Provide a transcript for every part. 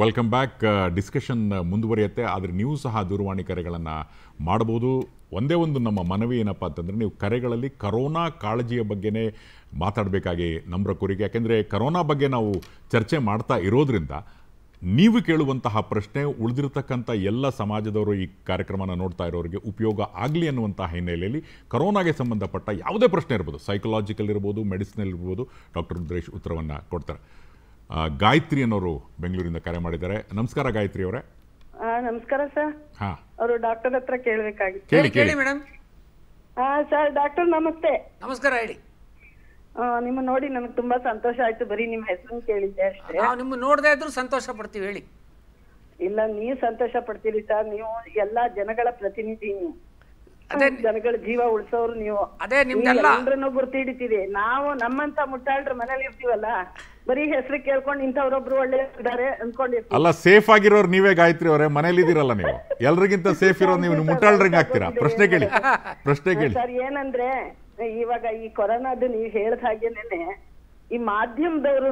welcome back discussion ಮುಂದುವರಿಯುತ್ತೆ ಆದರೆ ನೀವು ಸಹ ದೂರವಾಣಿ ಕರೆಗಳನ್ನು ಮಾಡ್ಬೋದು ಒಂದೇ ಒಂದು ನಮ್ಮ ಮನವಿ ಏನಪ್ಪ ಅಂತಂದರೆ ನೀವು ಕರೆಗಳಲ್ಲಿ ಕರೋನಾ ಕಾಳಜಿಯ ಬಗ್ಗೆನೇ ಮಾತಾಡಬೇಕಾಗಿ ನಮ್ರ ಕೋರಿಕೆ ಯಾಕೆಂದರೆ ಕರೋನಾ ಬಗ್ಗೆ ನಾವು ಚರ್ಚೆ ಮಾಡ್ತಾ ಇರೋದ್ರಿಂದ ನೀವು ಕೇಳುವಂತಹ ಪ್ರಶ್ನೆ ಉಳಿದಿರ್ತಕ್ಕಂಥ ಎಲ್ಲ ಸಮಾಜದವರು ಈ ಕಾರ್ಯಕ್ರಮನ ನೋಡ್ತಾ ಇರೋರಿಗೆ ಉಪಯೋಗ ಆಗಲಿ ಅನ್ನುವಂಥ ಹಿನ್ನೆಲೆಯಲ್ಲಿ ಕರೋನಾಗೆ ಸಂಬಂಧಪಟ್ಟ ಯಾವುದೇ ಪ್ರಶ್ನೆ ಇರ್ಬೋದು ಸೈಕಲಾಜಿಕಲ್ ಇರ್ಬೋದು ಮೆಡಿಸಿನಲ್ ಇರ್ಬೋದು ಡಾಕ್ಟರ್ ರುದ್ರೇಶ್ ಉತ್ತರವನ್ನು ಕೊಡ್ತಾರೆ ಗಾಯತ್ರಿ ಅನ್ನೋರು ಬೆಂಗಳೂರಿಂದ ಕರೆ ಮಾಡಿದ್ದಾರೆ ನಮಸ್ಕಾರ ಗಾಯತ್ರಿ ಅವರೇ ನಮಸ್ಕಾರ ಸರ್ ಅವರು ಡಾಕ್ಟರ್ ಹತ್ರ ಕೇಳಬೇಕಾಗಿತ್ತು ಮೇಡಮ್ ಸರ್ ಡಾಕ್ಟರ್ ನಮಸ್ತೆ ನಮಸ್ಕಾರ ಹೇಳಿ ನಿಮ್ಮ ನೋಡಿ ನನಗೆ ತುಂಬಾ ಸಂತೋಷ ಆಯ್ತು ಬರೀ ನಿಮ್ಮ ಹೆಸರು ಕೇಳಿದ್ದೆ ಅಷ್ಟೇ ನಿಮ್ಮ ನೋಡದೆ ಇದ್ರು ಸಂತೋಷ ಪಡ್ತೀವಿ ಹೇಳಿ ಇಲ್ಲ ನೀವು ಸಂತೋಷ ಪಡ್ತೀರಿ ಸರ್ ನೀವು ಎಲ್ಲಾ ಜನಗಳ ಪ್ರತಿನಿಧಿ ನೀವು ಜನಗಳ ಜೀವ ಉಳಿಸೋರು ನೀವು ಅದೇ ನಿಮ್ದೆಲ್ಲರೂ ಗುರ್ತಿ ಹಿಡಿತೀರಿ ನಾವು ನಮ್ಮಂತ ಮುಟ್ಟಾಳ್ರ ಮನೇಲಿ ಇರ್ತೀವಲ್ಲ ಬರೀ ಹೆಸರು ಕೇಳ್ಕೊಂಡು ಇಂಥವ್ರೊಬ್ರು ಒಳ್ಳೆ ಇದ್ದಾರೆ ಅನ್ಕೊಂಡಿರ್ತೀವಿ ಅಲ್ಲ ಸೇಫ್ ಆಗಿರೋರು ನೀವೇ ಗಾಯತ್ರಿ ಅವರೇ ಮನೇಲಿ ಇದೀರಲ್ಲ ನೀವು ಎಲ್ರಿಗಿಂತ ಸೇಫ್ ಇರೋ ನೀವು ಆಗ್ತೀರಾ ಪ್ರಶ್ನೆ ಕೇಳಿ ಪ್ರಶ್ನೆ ಕೇಳಿ ಸರ್ ಏನಂದ್ರೆ ಇವಾಗ ಈ ಕೊರೋನಾದ ನೀವು ಹೇಳ್ದ ಹಾಗೇನೆ ಈ ಮಾಧ್ಯಮದವ್ರು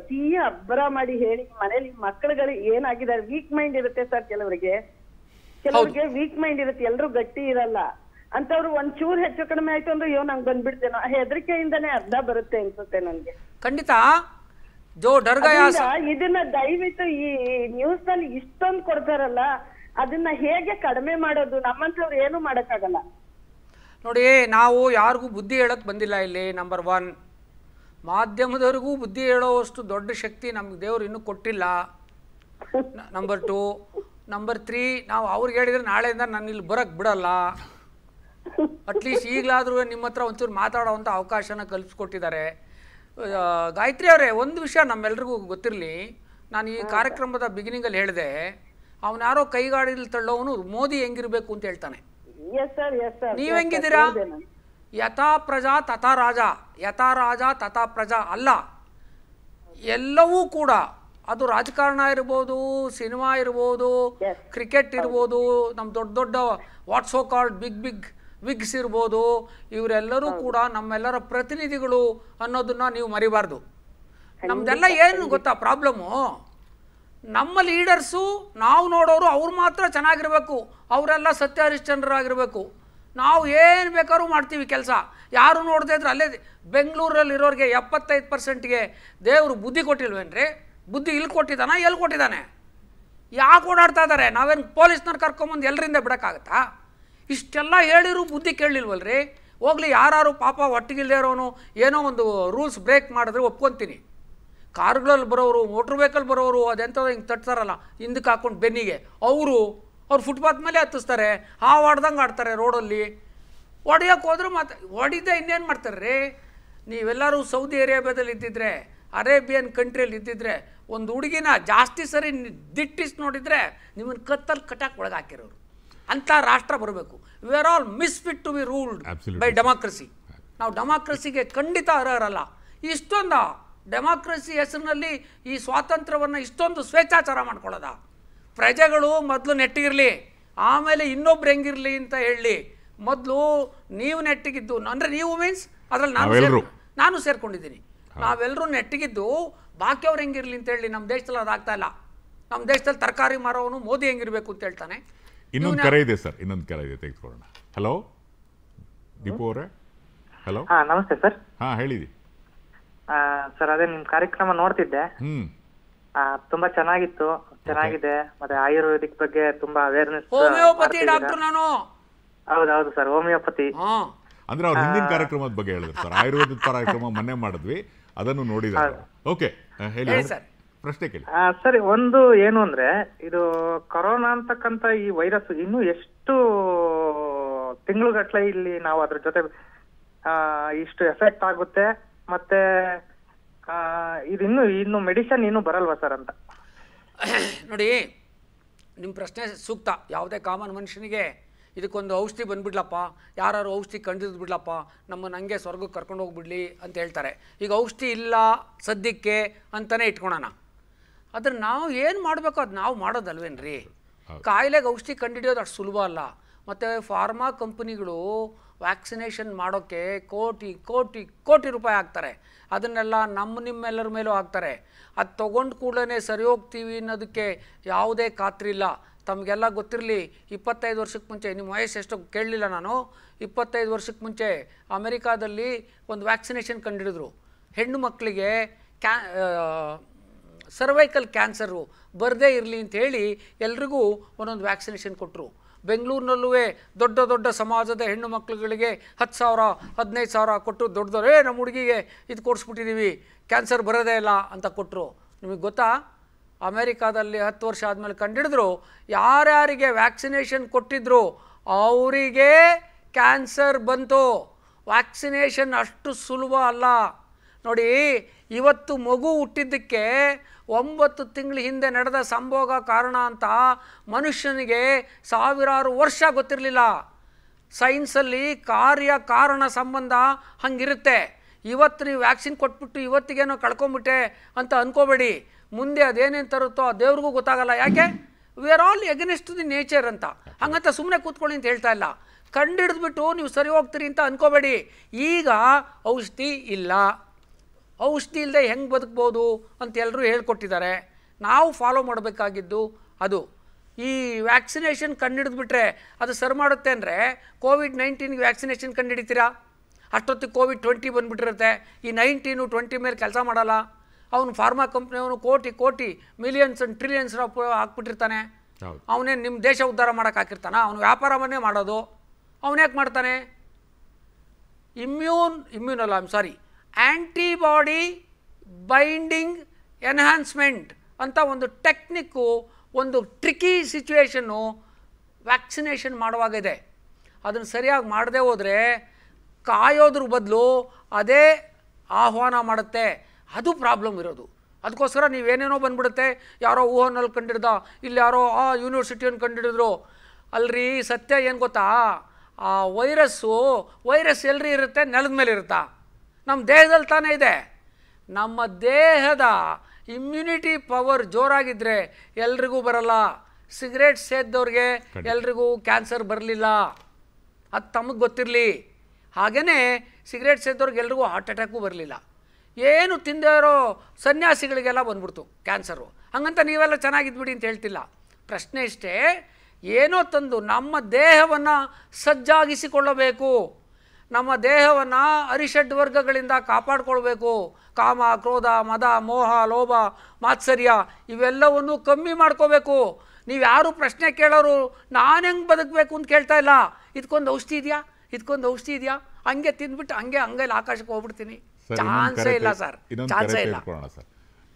ಅತೀ ಅಬ್ಬರ ಮಾಡಿ ಹೇಳಿ ಮನೇಲಿ ಮಕ್ಕಳುಗಳು ಏನಾಗಿದ್ದಾರೆ ವೀಕ್ ಮೈಂಡ್ ಇರುತ್ತೆ ಸರ್ ಕೆಲವರಿಗೆ ಕೆಲವರಿಗೆ ವೀಕ್ ಮೈಂಡ್ ಇರುತ್ತೆ ಎಲ್ಲರೂ ಗಟ್ಟಿ ಇರಲ್ಲ ಅಂತವ್ರು ಒಂದ್ ಚೂರ್ ಹೆಚ್ಚು ಕಡಿಮೆ ಆಯ್ತು ಅಂದ್ರೆ ಯೋ ನಂಗೆ ಬಂದ್ಬಿಡ್ತೇನೋ ಹೆದರಿಕೆಯಿಂದನೇ ಅರ್ಧ ಬರುತ್ತೆ ಅನ್ಸುತ್ತೆ ನನ್ಗೆ ಖಂಡಿತ ಜೋ ಇದನ್ನ ದಯವಿಟ್ಟು ಈ ನ್ಯೂಸ್ ನಲ್ಲಿ ಇಷ್ಟೊಂದು ಕೊಡ್ತಾರಲ್ಲ ಅದನ್ನ ಹೇಗೆ ಕಡಿಮೆ ಮಾಡೋದು ನಮ್ಮಂತವ್ರು ಏನು ಮಾಡಕ್ಕಾಗಲ್ಲ ನೋಡಿ ನಾವು ಯಾರಿಗೂ ಬುದ್ಧಿ ಹೇಳಕ್ ಬಂದಿಲ್ಲ ಇಲ್ಲಿ ನಂಬರ್ ಒನ್ ಮಾಧ್ಯಮದವರಿಗೂ ಬುದ್ಧಿ ಹೇಳೋವಷ್ಟು ದೊಡ್ಡ ಶಕ್ತಿ ನಮ್ಗೆ ದೇವ್ರು ಇನ್ನೂ ಕೊಟ್ಟಿಲ್ಲ ನಂಬರ್ ಟು ನಂಬರ್ ತ್ರೀ ನಾವು ಅವ್ರಿಗೆ ಹೇಳಿದ್ರೆ ನಾಳೆಯಿಂದ ನಾನು ಇಲ್ಲಿ ಬರೋಕ್ಕೆ ಬಿಡಲ್ಲ ಅಟ್ಲೀಸ್ಟ್ ಈಗಲಾದರೂ ನಿಮ್ಮ ಹತ್ರ ಒಂಚೂರು ಮಾತಾಡೋ ಅಂತ ಅವಕಾಶನ ಕಲ್ಪಿಸ್ಕೊಟ್ಟಿದ್ದಾರೆ ಗಾಯತ್ರಿ ಅವರೇ ಒಂದು ವಿಷಯ ನಮ್ಮೆಲ್ರಿಗೂ ಗೊತ್ತಿರಲಿ ನಾನು ಈ ಕಾರ್ಯಕ್ರಮದ ಬಿಗಿನಿಂಗಲ್ಲಿ ಹೇಳಿದೆ ಅವನಾರೋ ಯಾರೋ ಕೈಗಾಡಿಲಿ ತಳ್ಳೋವನು ಮೋದಿ ಹೆಂಗಿರಬೇಕು ಅಂತ ಹೇಳ್ತಾನೆ ನೀವು ಹೆಂಗಿದ್ದೀರಾ ಯಥಾ ಪ್ರಜಾ ತಥಾ ರಾಜ ಯಥಾ ರಾಜ ತಥಾ ಪ್ರಜಾ ಅಲ್ಲ ಎಲ್ಲವೂ ಕೂಡ ಅದು ರಾಜಕಾರಣ ಇರ್ಬೋದು ಸಿನಿಮಾ ಇರ್ಬೋದು ಕ್ರಿಕೆಟ್ ಇರ್ಬೋದು ನಮ್ಮ ದೊಡ್ಡ ದೊಡ್ಡ what so called big big wigs ಇರ್ಬೋದು ಇವರೆಲ್ಲರೂ ಕೂಡ ನಮ್ಮೆಲ್ಲರ ಪ್ರತಿನಿಧಿಗಳು ಅನ್ನೋದನ್ನ ನೀವು ಮರಿಬಾರ್ದು ನಮ್ದೆಲ್ಲ ಏನು ಗೊತ್ತಾ ಪ್ರಾಬ್ಲಮ್ಮು ನಮ್ಮ ಲೀಡರ್ಸು ನಾವು ನೋಡೋರು ಅವ್ರು ಮಾತ್ರ ಚೆನ್ನಾಗಿರಬೇಕು ಅವರೆಲ್ಲ ಸತ್ಯ ಹರಿಶ್ಚಂದ್ರರಾಗಿರಬೇಕು ನಾವು ಏನು ಬೇಕಾದ್ರೂ ಮಾಡ್ತೀವಿ ಕೆಲಸ ಯಾರು ನೋಡದೆ ಇದ್ರೆ ಅಲ್ಲೇ ಬೆಂಗಳೂರಲ್ಲಿ ಇರೋರಿಗೆ ಎಪ್ಪತ್ತೈದು ಪರ್ಸೆಂಟ್ಗೆ ದೇವರು ಬುದ್ಧಿ ಕೊಟ್ಟಿಲ್ವೇನ್ರಿ ಬುದ್ಧಿ ಇಲ್ಲಿ ಕೊಟ್ಟಿದ್ದಾನೆ ಎಲ್ಲಿ ಕೊಟ್ಟಿದ್ದಾನೆ ಯಾಕೆ ಓಡಾಡ್ತಾ ಇದ್ದಾರೆ ನಾವೇನು ಪೊಲೀಸ್ನವ್ರು ಕರ್ಕೊಂಬಂದು ಎಲ್ಲರಿಂದ ಬಿಡೋಕ್ಕಾಗತ್ತಾ ಇಷ್ಟೆಲ್ಲ ಹೇಳಿರೂ ಬುದ್ಧಿ ಕೇಳಲಿಲ್ವಲ್ರಿ ಹೋಗ್ಲಿ ಯಾರು ಪಾಪ ಒಟ್ಟಿಗಿಲ್ಲದೆ ಇರೋನು ಏನೋ ಒಂದು ರೂಲ್ಸ್ ಬ್ರೇಕ್ ಮಾಡಿದ್ರೆ ಒಪ್ಕೊತೀನಿ ಕಾರ್ಗಳಲ್ಲಿ ಬರೋರು ಮೋಟ್ರ್ ವೆಹಿಕಲ್ ಬರೋರು ಅದೆಂಥದ್ದು ಹಿಂಗೆ ತಟ್ತಾರಲ್ಲ ಹಿಂದಕ್ಕೆ ಹಾಕೊಂಡು ಬೆನ್ನಿಗೆ ಅವರು ಅವ್ರು ಫುಟ್ಪಾತ್ ಮೇಲೆ ಹತ್ತಿಸ್ತಾರೆ ಹಾವು ಆಡ್ದಂಗೆ ಆಡ್ತಾರೆ ರೋಡಲ್ಲಿ ಹೊಡೆಯೋಕ್ಕೆ ಹೋದ್ರೆ ಮತ್ತೆ ಹೊಡಿದೆ ಇನ್ನೇನು ಮಾಡ್ತಾರೆ ರೀ ನೀವೆಲ್ಲರೂ ಸೌದಿ ಅರೇಬಿಯಾದಲ್ಲಿ ಇದ್ದಿದ್ರೆ ಅರೇಬಿಯನ್ ಕಂಟ್ರಿಯಲ್ಲಿ ಇದ್ದಿದ್ರೆ ಒಂದು ಹುಡುಗಿನ ಜಾಸ್ತಿ ಸರಿ ದಿಟ್ಟಿಸ್ ನೋಡಿದರೆ ನಿಮ್ಮನ್ನು ಕತ್ತಲ್ಲಿ ಕಟಾಕ್ ಒಳಗೆ ಹಾಕಿರೋರು ಅಂಥ ರಾಷ್ಟ್ರ ಬರಬೇಕು we are all misfit to be ruled by democracy ನಾವು ಡೆಮಾಕ್ರಸಿಗೆ ಖಂಡಿತ ಅರ್ಹರಲ್ಲ ಇಷ್ಟೊಂದು ಡೆಮಾಕ್ರಸಿ ಹೆಸರಿನಲ್ಲಿ ಈ ಸ್ವಾತಂತ್ರ್ಯವನ್ನು ಇಷ್ಟೊಂದು ಸ್ವೇಚ್ಛಾಚಾರ ಮಾಡ್ಕೊಳ್ಳೋದ ಪ್ರಜೆಗಳು ಮೊದಲು ನೆಟ್ಟಿಗಿರಲಿ ಆಮೇಲೆ ಇನ್ನೊಬ್ರು ಹೆಂಗಿರಲಿ ಅಂತ ಹೇಳಿ ಮೊದಲು ನೀವು ನೆಟ್ಟಿಗಿದ್ದು ಅಂದರೆ ನೀವು ಮೀನ್ಸ್ ಅದರಲ್ಲಿ ನಾನು ನಾನು ಸೇರ್ಕೊಂಡಿದ್ದೀನಿ ನಾವೆಲ್ಲರೂ ನೆಟ್ಟಿಗಿದ್ದು ಬಾಕಿಯವ್ರು ಹೆಂಗಿರಲಿ ಅಂತ ಹೇಳಿ ನಮ್ಮ ದೇಶದಲ್ಲಿ ಅದಾಗ್ತಾ ಇಲ್ಲ ನಮ್ಮ ದೇಶದಲ್ಲಿ ತರಕಾರಿ ಮಾರೋನು ಮೋದಿ ಹೆಂಗಿರಬೇಕು ಅಂತ ಹೇಳ್ತಾನೆ ಇನ್ನೊಂದು ಕರೆ ಇದೆ ಸರ್ ಇನ್ನೊಂದು ಕರೆ ಇದೆ ತೆಗೆದುಕೊಳ್ಳೋಣ ಹಲೋ ದೀಪು ಅವರೇ ಹಲೋ ಹಾ ನಮಸ್ತೆ ಸರ್ ಹಾ ಹೇಳಿದಿ ಸರ್ ಅದೇ ನಿಮ್ಮ ಕಾರ್ಯಕ್ರಮ ನೋಡ್ತಿದ್ದೆ ತುಂಬಾ ಚೆನ್ನಾಗಿತ್ತು ಚೆನ್ನಾಗಿದೆ ಮತ್ತೆ ಆಯುರ್ವೇದಿಕ್ ಬಗ್ಗೆ ತುಂಬಾ ಅವೇರ್ನೆಸ್ ಹೋಮಿಯೋಪತಿ ಡಾಕ್ಟರ್ ನಾನು ಹೌದೌದು ಸರ್ ಹೋಮಿಯೋಪತಿ ಅಂದ್ರೆ ಅವ್ರ ಹಿಂದಿನ ಕಾರ್ಯಕ್ರಮದ ಬಗ್ಗೆ ಹೇಳಿದ್ರು ಸರ್ ಆಯುರ್ವೇದಿಕ್ ಕಾರ್ಯಕ್ರಮ ಮೊನ್ನೆ ಮಾಡಿದ್ವಿ ಅದನ್ನು ನೋಡಿದ್ದಾರೆ ಓಕೆ ಹೇಳಿ ಪ್ರಶ್ನೆ ಕೇಳಿ ಸರಿ ಒಂದು ಏನು ಅಂದ್ರೆ ಇದು ಕೊರೋನಾ ಅಂತಕ್ಕಂತ ಈ ವೈರಸ್ ಇನ್ನು ಎಷ್ಟು ತಿಂಗಳುಗಟ್ಟಲೆ ಇಲ್ಲಿ ನಾವು ಅದ್ರ ಜೊತೆ ಇಷ್ಟು ಎಫೆಕ್ಟ್ ಆಗುತ್ತೆ ಮತ್ತೆ ಇದು ಇನ್ನು ಇನ್ನು ಮೆಡಿಸನ್ ಇನ್ನು ಬರಲ್ವಾ ಸರ್ ಅಂತ ನೋಡಿ ನಿಮ್ಮ ಪ್ರಶ್ನೆ ಸೂಕ್ತ ಯಾವುದೇ ಕಾಮನ್ ಮನುಷ್ಯನಿಗೆ ಇದಕ್ಕೊಂದು ಔಷಧಿ ಬಂದುಬಿಡ್ಲಪ್ಪ ಯಾರು ಔಷಧಿ ಕಂಡಿದ್ದು ಬಿಡ್ಲಪ್ಪ ನಮ್ಮನ್ನು ಹಂಗೆ ಸ್ವರ್ಗಕ್ಕೆ ಕರ್ಕೊಂಡು ಹೋಗ್ಬಿಡ್ಲಿ ಅಂತ ಹೇಳ್ತಾರೆ ಈಗ ಔಷಧಿ ಇಲ್ಲ ಸದ್ಯಕ್ಕೆ ಅಂತಲೇ ಇಟ್ಕೊಳೋಣ ಆದರೆ ನಾವು ಏನು ಮಾಡಬೇಕು ಅದು ನಾವು ಮಾಡೋದಲ್ವೇನ್ರಿ ಕಾಯಿಲೆಗೆ ಔಷಧಿ ಕಂಡುಹಿಡಿಯೋದು ಅಷ್ಟು ಸುಲಭ ಅಲ್ಲ ಮತ್ತು ಫಾರ್ಮಾ ಕಂಪ್ನಿಗಳು ವ್ಯಾಕ್ಸಿನೇಷನ್ ಮಾಡೋಕ್ಕೆ ಕೋಟಿ ಕೋಟಿ ಕೋಟಿ ರೂಪಾಯಿ ಹಾಕ್ತಾರೆ ಅದನ್ನೆಲ್ಲ ನಮ್ಮ ನಿಮ್ಮೆಲ್ಲರ ಮೇಲೂ ಹಾಕ್ತಾರೆ ಅದು ತೊಗೊಂಡು ಕೂಡಲೇ ಸರಿ ಹೋಗ್ತೀವಿ ಅನ್ನೋದಕ್ಕೆ ಯಾವುದೇ ಖಾತ್ರಿ ಇಲ್ಲ ತಮಗೆಲ್ಲ ಗೊತ್ತಿರಲಿ ಇಪ್ಪತ್ತೈದು ವರ್ಷಕ್ಕೆ ಮುಂಚೆ ನಿಮ್ಮ ವಯಸ್ಸು ಎಷ್ಟು ಕೇಳಲಿಲ್ಲ ನಾನು ಇಪ್ಪತ್ತೈದು ವರ್ಷಕ್ಕೆ ಮುಂಚೆ ಅಮೆರಿಕಾದಲ್ಲಿ ಒಂದು ವ್ಯಾಕ್ಸಿನೇಷನ್ ಕಂಡುಹಿಡಿದ್ರು ಹೆಣ್ಣು ಮಕ್ಕಳಿಗೆ ಕ್ಯಾ ಸರ್ವೈಕಲ್ ಕ್ಯಾನ್ಸರು ಬರದೇ ಇರಲಿ ಅಂತ ಹೇಳಿ ಎಲ್ರಿಗೂ ಒಂದೊಂದು ವ್ಯಾಕ್ಸಿನೇಷನ್ ಕೊಟ್ಟರು ಬೆಂಗಳೂರಿನಲ್ಲೂ ದೊಡ್ಡ ದೊಡ್ಡ ಸಮಾಜದ ಹೆಣ್ಣು ಮಕ್ಕಳುಗಳಿಗೆ ಹತ್ತು ಸಾವಿರ ಹದಿನೈದು ಸಾವಿರ ಕೊಟ್ಟು ದೊಡ್ಡದವ್ರೇ ನಮ್ಮ ಹುಡುಗಿಗೆ ಇದು ಕೊಡಿಸ್ಬಿಟ್ಟಿದ್ದೀವಿ ಕ್ಯಾನ್ಸರ್ ಬರೋದೇ ಇಲ್ಲ ಅಂತ ಕೊಟ್ಟರು ನಿಮಗೆ ಗೊತ್ತಾ ಅಮೇರಿಕಾದಲ್ಲಿ ಹತ್ತು ವರ್ಷ ಆದಮೇಲೆ ಕಂಡಿಡಿದ್ರು ಯಾರ್ಯಾರಿಗೆ ವ್ಯಾಕ್ಸಿನೇಷನ್ ಕೊಟ್ಟಿದ್ರು ಅವರಿಗೆ ಕ್ಯಾನ್ಸರ್ ಬಂತು ವ್ಯಾಕ್ಸಿನೇಷನ್ ಅಷ್ಟು ಸುಲಭ ಅಲ್ಲ ನೋಡಿ ಇವತ್ತು ಮಗು ಹುಟ್ಟಿದ್ದಕ್ಕೆ ಒಂಬತ್ತು ತಿಂಗಳ ಹಿಂದೆ ನಡೆದ ಸಂಭೋಗ ಕಾರಣ ಅಂತ ಮನುಷ್ಯನಿಗೆ ಸಾವಿರಾರು ವರ್ಷ ಗೊತ್ತಿರಲಿಲ್ಲ ಸೈನ್ಸಲ್ಲಿ ಕಾರ್ಯ ಕಾರಣ ಸಂಬಂಧ ಹಂಗಿರುತ್ತೆ ಇವತ್ತು ನೀವು ವ್ಯಾಕ್ಸಿನ್ ಕೊಟ್ಬಿಟ್ಟು ಇವತ್ತಿಗೇನೋ ಕಳ್ಕೊಂಬಿಟ್ಟೆ ಅಂತ ಅಂದ್ಕೋಬೇಡಿ ಮುಂದೆ ಅದೇನೇನು ತರುತ್ತೋ ದೇವ್ರಿಗೂ ಗೊತ್ತಾಗಲ್ಲ ಯಾಕೆ we are all against the nature ಅಂತ ಹಂಗಂತ ಸುಮ್ಮನೆ ಕೂತ್ಕೊಳ್ಳಿ ಅಂತ ಹೇಳ್ತಾ ಇಲ್ಲ ಕಂಡಿಡಿದ್ಬಿಟ್ಟು ನೀವು ಸರಿ ಹೋಗ್ತೀರಿ ಅಂತ ಅಂದ್ಕೋಬೇಡಿ ಈಗ ಔಷಧಿ ಇಲ್ಲ ಔಷಧಿ ಇಲ್ಲದೆ ಹೆಂಗೆ ಬದುಕ್ಬೋದು ಅಂತ ಎಲ್ಲರೂ ಹೇಳ್ಕೊಟ್ಟಿದ್ದಾರೆ ನಾವು ಫಾಲೋ ಮಾಡಬೇಕಾಗಿದ್ದು ಅದು ಈ ವ್ಯಾಕ್ಸಿನೇಷನ್ ಕಂಡಿಡಿದ್ಬಿಟ್ರೆ ಅದು ಸರಿ ಮಾಡುತ್ತೆ ಅಂದರೆ ಕೋವಿಡ್ ನೈನ್ಟೀನ್ಗೆ ವ್ಯಾಕ್ಸಿನೇಷನ್ ಕಂಡು ಹಿಡಿತೀರಾ ಅಷ್ಟೊತ್ತಿಗೆ ಕೋವಿಡ್ ಟ್ವೆಂಟಿ ಬಂದುಬಿಟ್ಟಿರುತ್ತೆ ಈ ನೈನ್ಟೀನು ಟ್ವೆಂಟಿ ಮೇಲೆ ಕೆಲಸ ಮಾಡಲ್ಲ ಅವನು ಫಾರ್ಮಾ ಕಂಪ್ನಿಯವನು ಕೋಟಿ ಕೋಟಿ ಮಿಲಿಯನ್ಸ್ ಅಂಡ್ ಟ್ರಿಲಿಯನ್ಸ್ ಹಾಕ್ಬಿಟ್ಟಿರ್ತಾನೆ ಅವನೇನು ನಿಮ್ಮ ದೇಶ ಉದ್ಧಾರ ಮಾಡೋಕೆ ಹಾಕಿರ್ತಾನೆ ಅವನು ವ್ಯಾಪಾರವನ್ನೇ ಮಾಡೋದು ಅವನು ಯಾಕೆ ಮಾಡ್ತಾನೆ ಇಮ್ಯೂನ್ ಇಮ್ಯೂನ್ ಅಲ್ಲ I'm sorry antibody binding enhancement ಅಂತ ಒಂದು ಟೆಕ್ನಿಕ್ಕು ಒಂದು ಟ್ರಿಕಿ ಸಿಚುವೇಷನ್ನು ವ್ಯಾಕ್ಸಿನೇಷನ್ ಮಾಡುವಾಗಿದೆ ಅದನ್ನು ಸರಿಯಾಗಿ ಮಾಡದೇ ಹೋದರೆ ಕಾಯೋದ್ರ ಬದಲು ಅದೇ ಆಹ್ವಾನ ಮಾಡುತ್ತೆ ಅದು ಪ್ರಾಬ್ಲಮ್ ಇರೋದು ಅದಕ್ಕೋಸ್ಕರ ನೀವೇನೇನೋ ಬಂದ್ಬಿಡುತ್ತೆ ಯಾರೋ ಊಹನಲ್ಲಿ ಕಂಡಿಡ್ದ ಇಲ್ಲಿ ಯಾರೋ ಆ ಯೂನಿವರ್ಸಿಟಿಯನ್ನು ಕಂಡಿಡಿದ್ರು ಅಲ್ರಿ ಸತ್ಯ ಏನು ಗೊತ್ತಾ ಆ ವೈರಸ್ಸು ವೈರಸ್ ಎಲ್ಲರಿ ಇರುತ್ತೆ ನೆಲದ ಮೇಲೆ ಇರುತ್ತಾ ನಮ್ಮ ದೇಹದಲ್ಲಿ ತಾನೇ ಇದೆ ನಮ್ಮ ದೇಹದ ಇಮ್ಯುನಿಟಿ ಪವರ್ ಜೋರಾಗಿದ್ದರೆ ಎಲ್ರಿಗೂ ಬರಲ್ಲ ಸಿಗರೇಟ್ ಸೇದ್ದವ್ರಿಗೆ ಎಲ್ರಿಗೂ ಕ್ಯಾನ್ಸರ್ ಬರಲಿಲ್ಲ ಅದು ತಮಗೆ ಗೊತ್ತಿರಲಿ ಹಾಗೆಯೇ ಸಿಗರೇಟ್ ಸೇದ್ದವ್ರಿಗೆ ಎಲ್ರಿಗೂ ಹಾರ್ಟ್ ಅಟ್ಯಾಕು ಬರಲಿಲ್ಲ ಏನು ತಿಂದೇ ಇರೋ ಸನ್ಯಾಸಿಗಳಿಗೆಲ್ಲ ಬಂದ್ಬಿಡ್ತು ಕ್ಯಾನ್ಸರು ಹಂಗಂತ ನೀವೆಲ್ಲ ಚೆನ್ನಾಗಿದ್ಬಿಡಿ ಅಂತ ಹೇಳ್ತಿಲ್ಲ ಪ್ರಶ್ನೆ ಇಷ್ಟೇ ಏನೋ ತಂದು ನಮ್ಮ ದೇಹವನ್ನು ಸಜ್ಜಾಗಿಸಿಕೊಳ್ಳಬೇಕು ನಮ್ಮ ದೇಹವನ್ನು ಅರಿಷಡ್ ವರ್ಗಗಳಿಂದ ಕಾಪಾಡಿಕೊಳ್ಬೇಕು ಕಾಮ ಕ್ರೋಧ ಮದ ಮೋಹ ಲೋಭ ಮಾತ್ಸರ್ಯ ಇವೆಲ್ಲವನ್ನು ಕಮ್ಮಿ ಮಾಡ್ಕೋಬೇಕು ನೀವು ಯಾರು ಪ್ರಶ್ನೆ ಕೇಳೋರು ನಾನು ಹೆಂಗೆ ಬದುಕಬೇಕು ಅಂತ ಕೇಳ್ತಾ ಇಲ್ಲ ಇದಕ್ಕೊಂದು ಔಷಧಿ ಇದೆಯಾ ಇದಕ್ಕೊಂದು ಔಷಧಿ ಇದೆಯಾ ಹಂಗೆ ತಿಂದ್ಬಿಟ್ಟು ಹಂಗೆ ಹಂಗೆ ಆಕಾಶಕ್ಕೆ ಹೋಗ್ಬಿಡ್ತೀನಿ ಚಾನ್ಸೇ ಇಲ್ಲ ಸರ್ ಚಾನ್ಸೇ ಇಲ್ಲ ಸರ್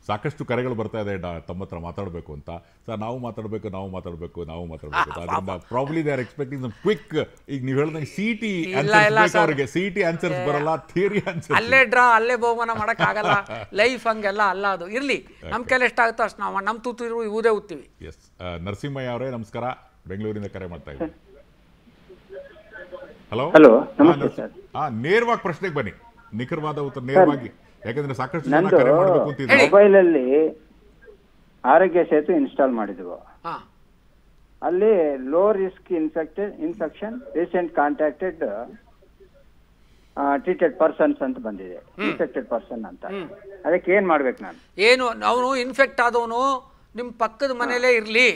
ಸಾಕಷ್ಟು ಕರೆಗಳು ಬರ್ತಾ ಇದೆ ತಮ್ಮ ಹತ್ರ ಮಾತಾಡಬೇಕು ಅಂತ ಸರ್ ನಾವು ಮಾತಾಡಬೇಕು ನಾವು ಮಾತಾಡಬೇಕು ನಾವು ಮಾತಾಡಬೇಕು ಅದರಿಂದ probably they are expecting some quick ಈಗ ನೀವು ಹೇಳಿದಂಗೆ ಸಿ ಟಿ ಅವರಿಗೆ ಸಿ ಟಿ ಆನ್ಸರ್ಸ್ ಬರಲ್ಲ ಥಿಯರಿ ಆನ್ಸರ್ ಅಲ್ಲೇ ಡ್ರಾ ಅಲ್ಲೇ ಬಹುಮಾನ ಮಾಡೋಕ್ಕಾಗಲ್ಲ ಲೈಫ್ ಹಂಗೆಲ್ಲ ಅಲ್ಲ ಅದು ಇರಲಿ ನಮ್ಮ ಕೈಲಿ ಎಷ್ಟಾಗುತ್ತೋ ಅಷ್ಟು ನಾವು ನಮ್ಮ ತೂತಿರು ಇವುದೇ ಉತ್ತೀವಿ ಎಸ್ ನರಸಿಂಹಯ್ಯ ಅವರೇ ನಮಸ್ಕಾರ ಬೆಂಗಳೂರಿಂದ ಕರೆ ಮಾಡ್ತಾ ಇದ್ದೀನಿ ಹಲೋ ಹಲೋ ಹಾಂ ನೇರವಾಗಿ ಪ್ರಶ್ನೆಗೆ ಬನ್ನಿ ನಿಖರವಾದ ಉತ್ತರ ನೇರವಾಗಿ ಯಾಕಂದ್ರೆ ಸಾಕಷ್ಟು ಜನ ಕರೆ ಮಾಡಬೇಕು ಮೊಬೈಲ್ ಅಲ್ಲಿ ಆರೋಗ್ಯ ಸೇತು ಇನ್ಸ್ಟಾಲ್ ಮಾಡಿದ್ವು ಅಲ್ಲಿ low risk infected infection recent contacted treated persons ಅಂತ ಬಂದಿದೆ ಇನ್ಫೆಕ್ಟೆಡ್ ಪರ್ಸನ್ ಅಂತ ಅದಕ್ಕೆ ಏನ್ ಮಾಡ್ಬೇಕು ನಾನು ಏನು ಅವನು ಇನ್ಫೆಕ್ಟ್ ಆದವನು ನಿಮ್ಮ ಪಕ್ಕದ ಮನೇಲೇ ಇರಲಿ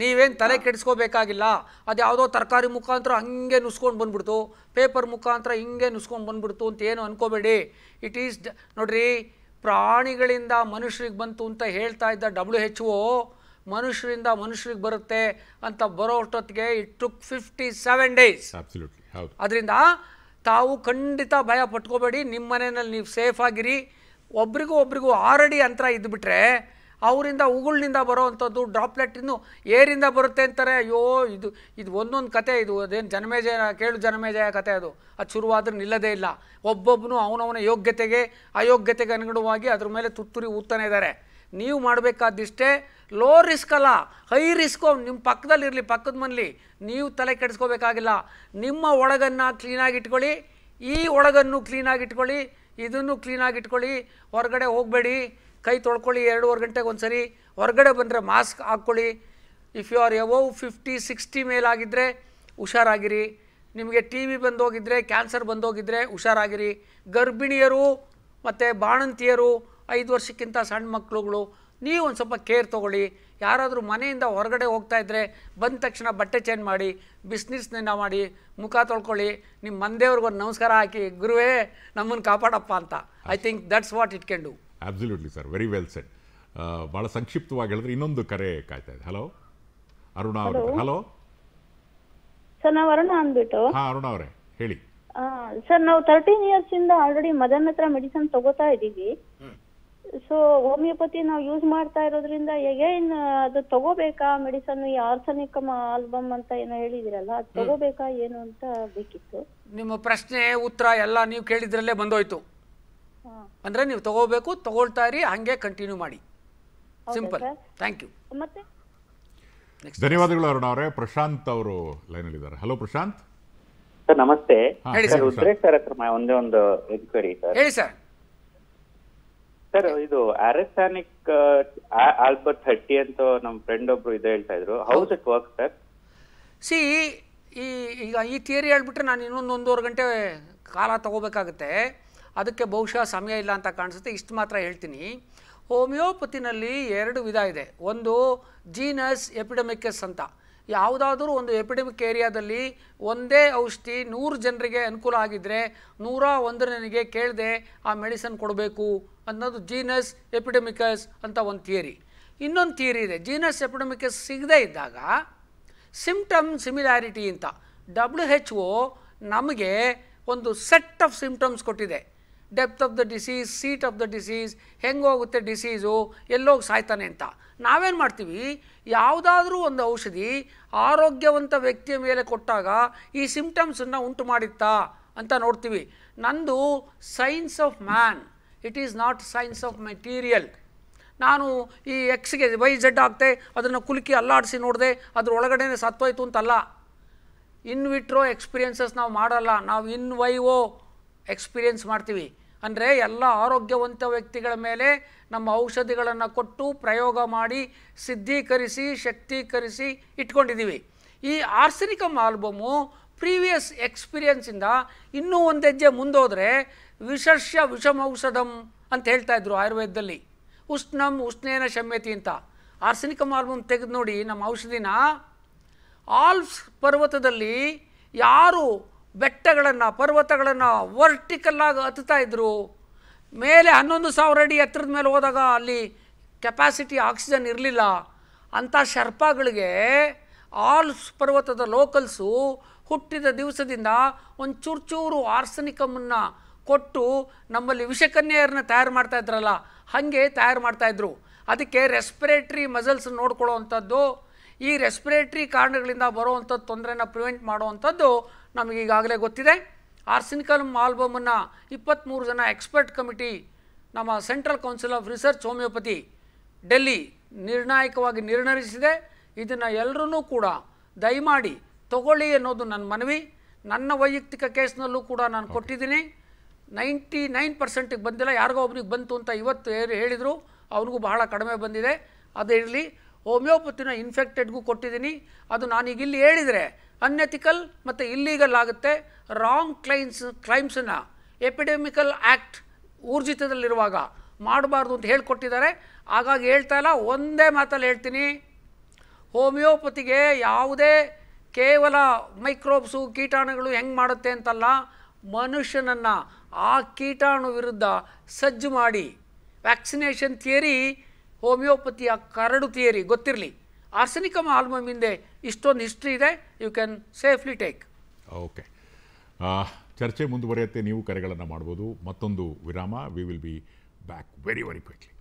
ನೀವೇನು ತಲೆ ಕೆಡಿಸ್ಕೋಬೇಕಾಗಿಲ್ಲ ಅದು ಯಾವುದೋ ತರಕಾರಿ ಮುಖಾಂತರ ಹಂಗೆ ನುಸ್ಕೊಂಡು ಬಂದ್ಬಿಡ್ತು ಪೇಪರ್ ಮುಖಾಂತರ ಹಿಂಗೆ ನುಸ್ಕೊಂಡು ಬಂದ್ಬಿಡ್ತು ಅಂತ ಏನು ಅನ್ಕೋಬೇಡಿ ಇಟ್ ಈಸ್ ನೋಡ್ರಿ ಪ್ರಾಣಿಗಳಿಂದ ಮನುಷ್ಯರಿಗೆ ಬಂತು ಅಂತ ಹೇಳ್ತಾ ಇದ್ದ ಡಬ್ಲ್ಯೂ ಹೆಚ್ ಓ ಮನುಷ್ಯರಿಂದ ಮನುಷ್ಯರಿಗೆ ಬರುತ್ತೆ ಅಂತ ಬರೋಷ್ಟೊತ್ತಿಗೆ it took fifty seven days ಅದರಿಂದ ತಾವು ಖಂಡಿತ ಭಯ ಪಟ್ಕೋಬೇಡಿ ನಿಮ್ಮ ಮನೆಯಲ್ಲಿ ನೀವು ಸೇಫ್ ಆಗಿರಿ ಒಬ್ರಿಗೂ ಒಬ್ರಿಗೂ ಆಲ್ರೆಡಿ ಅಂತರ ಇದ್ದುಬಿಟ್ರೆ ಅವರಿಂದ ಉಗುಳಿನಿಂದ ಬರೋವಂಥದ್ದು ಡ್ರಾಪ್ಲೆಟ್ ಇನ್ನು ಏರಿಂದ ಬರುತ್ತೆ ಅಂತಾರೆ ಅಯ್ಯೋ ಇದು ಇದು ಒಂದೊಂದು ಕತೆ ಇದು ಅದೇನು ಜನಮೇಜಯ ಕೇಳು ಜನಮೇಜಯ ಕತೆ ಅದು ಅದು ಶುರುವಾದ್ರೂ ನಿಲ್ಲದೇ ಇಲ್ಲ ಒಬ್ಬೊಬ್ಬನು ಅವನವನ ಯೋಗ್ಯತೆಗೆ ಅಯೋಗ್ಯತೆಗೆ ಅನುಗುಣವಾಗಿ ಅದ್ರ ಮೇಲೆ ತುತ್ತುರಿ ಊದ್ತಾನೆ ಇದ್ದಾರೆ ನೀವು ಮಾಡಬೇಕಾದಿಷ್ಟೇ ಲೋ ರಿಸ್ಕ್ ಅಲ್ಲ ಹೈ ರಿಸ್ಕು ನಿಮ್ಮ ಪಕ್ಕದಲ್ಲಿರಲಿ ಪಕ್ಕದ ಮನೇಲಿ ನೀವು ತಲೆ ಕೆಡಿಸ್ಕೋಬೇಕಾಗಿಲ್ಲ ನಿಮ್ಮ ಒಳಗನ್ನು ಕ್ಲೀನಾಗಿ ಇಟ್ಕೊಳ್ಳಿ ಈ ಒಳಗನ್ನು ಕ್ಲೀನಾಗಿ ಇಟ್ಕೊಳ್ಳಿ ಇದನ್ನು ಕ್ಲೀನಾಗಿಟ್ಕೊಳ್ಳಿ ಇಟ್ಕೊಳ್ಳಿ ಹೊರಗಡೆ ಹೋಗಬೇಡಿ ಕೈ ತೊಳ್ಕೊಳ್ಳಿ ಎರಡೂವರೆ ಗಂಟೆಗೆ ಒಂದು ಸರಿ ಹೊರಗಡೆ ಬಂದರೆ ಮಾಸ್ಕ್ ಹಾಕ್ಕೊಳ್ಳಿ if you are above fifty sixty ಮೇಲಾಗಿದ್ದರೆ ಹುಷಾರಾಗಿರಿ ನಿಮಗೆ ಟಿ ವಿ ಬಂದೋಗಿದ್ದರೆ ಕ್ಯಾನ್ಸರ್ ಬಂದೋಗಿದ್ದರೆ ಹುಷಾರಾಗಿರಿ ಗರ್ಭಿಣಿಯರು ಮತ್ತು ಬಾಣಂತಿಯರು ಐದು ವರ್ಷಕ್ಕಿಂತ ಸಣ್ಣ ಮಕ್ಕಳುಗಳು ನೀವು ಒಂದು ಸ್ವಲ್ಪ ಕೇರ್ ತೊಗೊಳ್ಳಿ ಯಾರಾದರೂ ಮನೆಯಿಂದ ಹೊರಗಡೆ ಹೋಗ್ತಾಯಿದ್ರೆ ಬಂದ ತಕ್ಷಣ ಬಟ್ಟೆ ಚೇಂಜ್ ಮಾಡಿ ಬಿಸ್ನೆಸ್ನಿಂದ ಮಾಡಿ ಮುಖ ತೊಳ್ಕೊಳ್ಳಿ ನಿಮ್ಮ ಮಂದೆಯವ್ರಿಗೊಂದು ನಮಸ್ಕಾರ ಹಾಕಿ ಗುರುವೇ ನಮ್ಮನ್ನು ಕಾಪಾಡಪ್ಪ ಅಂತ I think that's what it can do absolutely sir very well said ಭಾಳ ಸಂಕ್ಷಿಪ್ತವಾಗಿ ಹೇಳಿದ್ರೆ ಇನ್ನೊಂದು ಕರೆ ಕಾಯ್ತಾ ಇದೆ ಹಲೋ ಅರುಣ ಅವರೇ ಹಲೋ ಸರ್ ನಾವು ಅರುಣ ಅಂದ್ಬಿಟ್ಟು ಹಾ ಅರುಣ ಅವರೇ ಹೇಳಿ ಸರ್ ನಾವು ತರ್ಟೀನ್ ಇಯರ್ಸ್ ಇಂದ ಆಲ್ರೆಡಿ ಮದನ್ ಹತ್ರ ಮೆಡಿಸನ್ ತಗೋತಾ ಇದ್ದೀವಿ ಸೊ ಹೋಮಿಯೋಪತಿ ನಾವು ಯೂಸ್ ಮಾಡ್ತಾ ಇರೋದ್ರಿಂದ ಏನ್ ಅದು ತಗೋಬೇಕಾ ಮೆಡಿಸನ್ ಈ ಆರ್ಸನಿಕ್ ಆಲ್ಬಮ್ ಅಂತ ಏನೋ ಹೇಳಿದಿರಲ್ಲ ಅದು ತಗೋಬೇಕಾ ಏನು ಅಂತ ಬೇಕಿತ್ತು ನಿಮ್ಮ ಪ್ರಶ್ನೆ ಉತ್ತರ ಎಲ್ಲ ನೀವು ಕೇಳಿದ್ರಲ್ಲೇ ಬಂದೋಯ್ತು ಅಂದ್ರೆ ನೀವು ತಗೋಬೇಕು ತಗೊಳ್ತಾ ಇರಿ ಹಾಗೆ ಕಂಟಿನ್ಯೂ ಮಾಡಿ ಸಿಂಪಲ್ ಥ್ಯಾಂಕ್ ಯು ಧನ್ಯವಾದಗಳು ಅರುಣ ಅವರೇ ಪ್ರಶಾಂತ್ ಅವರು ಅಲ್ಲಿ ಇದ್ದಾರೆ ಹಲೋ ಪ್ರಶಾಂತ್ ಸರ್ ನಮಸ್ತೆ ಹೇಳಿ ಸರ್ ಹತ್ರ ಒಂದೇ ಒಂದು ಎನ್ಕ್ವೈರಿ ಸರ್ ಹೇಳಿ ಸರ್ ಸರ್ ಇದು ಅರೆಸಾನಿಕ್ ಆಲ್ಬರ್ಟ್ ಥರ್ಟಿ ಅಂತ ನಮ್ಮ ಫ್ರೆಂಡ್ ಒಬ್ರು ಇದು ಹೇಳ್ತಾ ಇದ್ರು ಹೌಸ್ ಇಟ್ ವರ್ಕ್ ಸರ್ ಸಿ ಈ ಈಗ ಈ ಥಿಯರಿ ಹೇಳ್ಬಿಟ್ರೆ ನಾನು ಇನ್ನೊಂದು ಒಂದೂವರೆ ಗಂಟೆ ಕಾಲ ತಗೋಬೇಕಾಗತ್ತೆ ಅದಕ್ಕೆ ಬಹುಶಃ ಸಮಯ ಇಲ್ಲ ಅಂತ ಕಾಣಿಸುತ್ತೆ ಇಷ್ಟು ಮಾತ್ರ ಹೇಳ್ತೀನಿ ಹೋಮಿಯೋಪತಿನಲ್ಲಿ ಎರಡು ವಿಧ ಇದೆ ಒಂದು ಜೀನಸ್ ಎಪಿಡೆಮಿಕಸ್ ಅಂತ ಯಾವುದಾದ್ರೂ ಒಂದು ಎಪಿಡೆಮಿಕ್ ಏರಿಯಾದಲ್ಲಿ ಒಂದೇ ಔಷಧಿ ನೂರು ಜನರಿಗೆ ಅನುಕೂಲ ಆಗಿದ್ದರೆ ನೂರ ನನಗೆ ಕೇಳದೆ ಆ ಮೆಡಿಸನ್ ಕೊಡಬೇಕು ಅನ್ನೋದು ಜೀನಸ್ ಎಪಿಡೆಮಿಕಸ್ ಅಂತ ಒಂದು ಥಿಯರಿ ಇನ್ನೊಂದು ಥಿಯರಿ ಇದೆ ಜೀನಸ್ ಎಪಿಡೆಮಿಕಸ್ ಸಿಗದೇ ಇದ್ದಾಗ ಸಿಮ್ಟಮ್ ಸಿಮಿಲ್ಯಾರಿಟಿ ಅಂತ ಡಬ್ಲ್ಯೂ ಹೆಚ್ ನಮಗೆ ಒಂದು ಸೆಟ್ ಆಫ್ ಸಿಮ್ಟಮ್ಸ್ ಕೊಟ್ಟಿದೆ depth of the disease seat of the disease ಹೆಂಗೋಗುತ್ತೆ ಡಿಸೀಸು ಎಲ್ಲೋಗಿ ಸಾಯ್ತಾನೆ ಅಂತ ನಾವೇನು ಮಾಡ್ತೀವಿ ಯಾವುದಾದ್ರೂ ಒಂದು ಔಷಧಿ ಆರೋಗ್ಯವಂತ ವ್ಯಕ್ತಿಯ ಮೇಲೆ ಕೊಟ್ಟಾಗ ಈ ಸಿಂಪ್ಟಮ್ಸನ್ನು ಉಂಟು ಮಾಡಿತ್ತಾ ಅಂತ ನೋಡ್ತೀವಿ ನಂದು science of man it is not science of material ನಾನು ಈ ಎಕ್ಸ್ಗೆ ವೈ ಜಡ್ ಆಗ್ತೆ ಅದನ್ನು ಕುಲುಕಿ ಅಲ್ಲಾಡಿಸಿ ನೋಡಿದೆ ಅದ್ರ ಒಳಗಡೆ ಸತ್ತೋಯ್ತು ಅಂತಲ್ಲ ಇನ್ವಿಟ್ರೋ ಎಕ್ಸ್ಪೀರಿಯನ್ಸಸ್ ನಾವು ಮಾಡಲ್ಲ ನಾವು ಇನ್ ವೈ ಓ ಎಕ್ಸ್ಪೀರಿಯೆನ್ಸ್ ಮಾಡ್ತೀವಿ ಅಂದರೆ ಎಲ್ಲ ಆರೋಗ್ಯವಂತ ವ್ಯಕ್ತಿಗಳ ಮೇಲೆ ನಮ್ಮ ಔಷಧಿಗಳನ್ನು ಕೊಟ್ಟು ಪ್ರಯೋಗ ಮಾಡಿ ಸಿದ್ಧೀಕರಿಸಿ ಶಕ್ತೀಕರಿಸಿ ಇಟ್ಕೊಂಡಿದ್ದೀವಿ ಈ ಆರ್ಸನಿಕಮ್ ಆಲ್ಬಮು ಪ್ರೀವಿಯಸ್ ಎಕ್ಸ್ಪೀರಿಯೆನ್ಸಿಂದ ಇನ್ನೂ ಒಂದು ಹೆಜ್ಜೆ ವಿಷರ್ಷ ವಿಶರ್ಷ ಔಷಧಂ ಅಂತ ಹೇಳ್ತಾಯಿದ್ರು ಆಯುರ್ವೇದದಲ್ಲಿ ಉಷ್ಣಂ ಉಷ್ಣೇನ ಶಮ್ಯತಿ ಅಂತ ಆರ್ಸನಿಕಮ್ ಆಲ್ಬಮ್ ತೆಗೆದು ನೋಡಿ ನಮ್ಮ ಔಷಧಿನ ಆಲ್ಪ್ಸ್ ಪರ್ವತದಲ್ಲಿ ಯಾರು ಬೆಟ್ಟಗಳನ್ನು ಪರ್ವತಗಳನ್ನು ವರ್ಟಿಕಲ್ಲಾಗಿ ಹತ್ತುತ್ತಾ ಇದ್ದರು ಮೇಲೆ ಹನ್ನೊಂದು ಸಾವಿರ ಅಡಿ ಎತ್ತರದ ಮೇಲೆ ಹೋದಾಗ ಅಲ್ಲಿ ಕೆಪಾಸಿಟಿ ಆಕ್ಸಿಜನ್ ಇರಲಿಲ್ಲ ಅಂಥ ಶರ್ಪಾಗಳಿಗೆ ಆಲ್ಸ್ ಪರ್ವತದ ಲೋಕಲ್ಸು ಹುಟ್ಟಿದ ದಿವಸದಿಂದ ಒಂದು ಚೂರು ಚೂರು ಆರ್ಸನಿಕಮನ್ನು ಕೊಟ್ಟು ನಮ್ಮಲ್ಲಿ ವಿಷಕನ್ಯರನ್ನ ತಯಾರು ಮಾಡ್ತಾಯಿದ್ರಲ್ಲ ಹಾಗೆ ತಯಾರು ಮಾಡ್ತಾಯಿದ್ರು ಅದಕ್ಕೆ ರೆಸ್ಪಿರೇಟ್ರಿ ಮಸಲ್ಸ್ ನೋಡ್ಕೊಳ್ಳೋವಂಥದ್ದು ಈ ರೆಸ್ಪಿರೇಟ್ರಿ ಕಾರಣಗಳಿಂದ ಬರೋವಂಥದ್ದು ತೊಂದರೆನ ಪ್ರಿವೆಂಟ್ ಮಾಡುವಂಥದ್ದು ನಮಗೀಗಾಗಲೇ ಗೊತ್ತಿದೆ ಆರ್ಸಿನಿಕಲ್ ಆಲ್ಬಮನ್ನು ಇಪ್ಪತ್ತ್ಮೂರು ಜನ ಎಕ್ಸ್ಪರ್ಟ್ ಕಮಿಟಿ ನಮ್ಮ central council of research homeopathy Delhi ನಿರ್ಣಾಯಕವಾಗಿ ನಿರ್ಣಯಿಸಿದೆ ಇದನ್ನು ಎಲ್ಲರೂ ಕೂಡ ದಯಮಾಡಿ ತಗೊಳ್ಳಿ ಅನ್ನೋದು ನನ್ನ ಮನವಿ ನನ್ನ ವೈಯಕ್ತಿಕ ಕೇಸ್ನಲ್ಲೂ ಕೂಡ ನಾನು ಕೊಟ್ಟಿದ್ದೀನಿ ನೈಂಟಿ ನೈನ್ ಪರ್ಸೆಂಟಿಗೆ ಬಂದಿಲ್ಲ ಯಾರಿಗೋ ಒಬ್ರಿಗೆ ಬಂತು ಅಂತ ಇವತ್ತು ಹೇಳಿದರು ಅವ್ರಿಗೂ ಬಹಳ ಕಡಿಮೆ ಬಂದಿದೆ ಅದು ಇರಲಿ ಹೋಮಿಯೋಪತಿನ ಇನ್ಫೆಕ್ಟೆಡ್ಗೂ ಕೊಟ್ಟಿದ್ದೀನಿ ಅದು ನಾನೀಗಿಲ್ಲಿ ಹೇಳಿದರೆ ಅನ್ಎಥಿಕಲ್ ಮತ್ತು ಇಲ್ಲೀಗಲ್ ಆಗುತ್ತೆ ರಾಂಗ್ ಕ್ಲೈಮ್ಸ್ ಕ್ಲೈಮ್ಸನ್ನು ಎಪಿಡೆಮಿಕಲ್ ಆ್ಯಕ್ಟ್ ಊರ್ಜಿತದಲ್ಲಿರುವಾಗ ಮಾಡಬಾರ್ದು ಅಂತ ಹೇಳ್ಕೊಟ್ಟಿದ್ದಾರೆ ಹಾಗಾಗಿ ಹೇಳ್ತಾ ಇಲ್ಲ ಒಂದೇ ಮಾತಲ್ಲಿ ಹೇಳ್ತೀನಿ ಹೋಮಿಯೋಪತಿಗೆ ಯಾವುದೇ ಕೇವಲ ಮೈಕ್ರೋಬ್ಸು ಕೀಟಾಣುಗಳು ಹೆಂಗೆ ಮಾಡುತ್ತೆ ಅಂತಲ್ಲ ಮನುಷ್ಯನನ್ನು ಆ ಕೀಟಾಣು ವಿರುದ್ಧ ಸಜ್ಜು ಮಾಡಿ ವ್ಯಾಕ್ಸಿನೇಷನ್ ಥಿಯರಿ ಹೋಮಿಯೋಪತಿಯ ಕರಡು ಥಿಯರಿ ಗೊತ್ತಿರಲಿ ಆರ್ಸನಿಕಮ್ ಆಲ್ಬಮ್ ಹಿಂದೆ ಇಷ್ಟೊಂದು ಹಿಸ್ಟ್ರಿ ಇದೆ you can safely take okay ಚರ್ಚೆ ಮುಂದುವರಿಯುತ್ತೆ ನೀವು ಕರೆಗಳನ್ನು ಮಾಡ್ಬೋದು ಮತ್ತೊಂದು ವಿರಾಮ we will be back very very quickly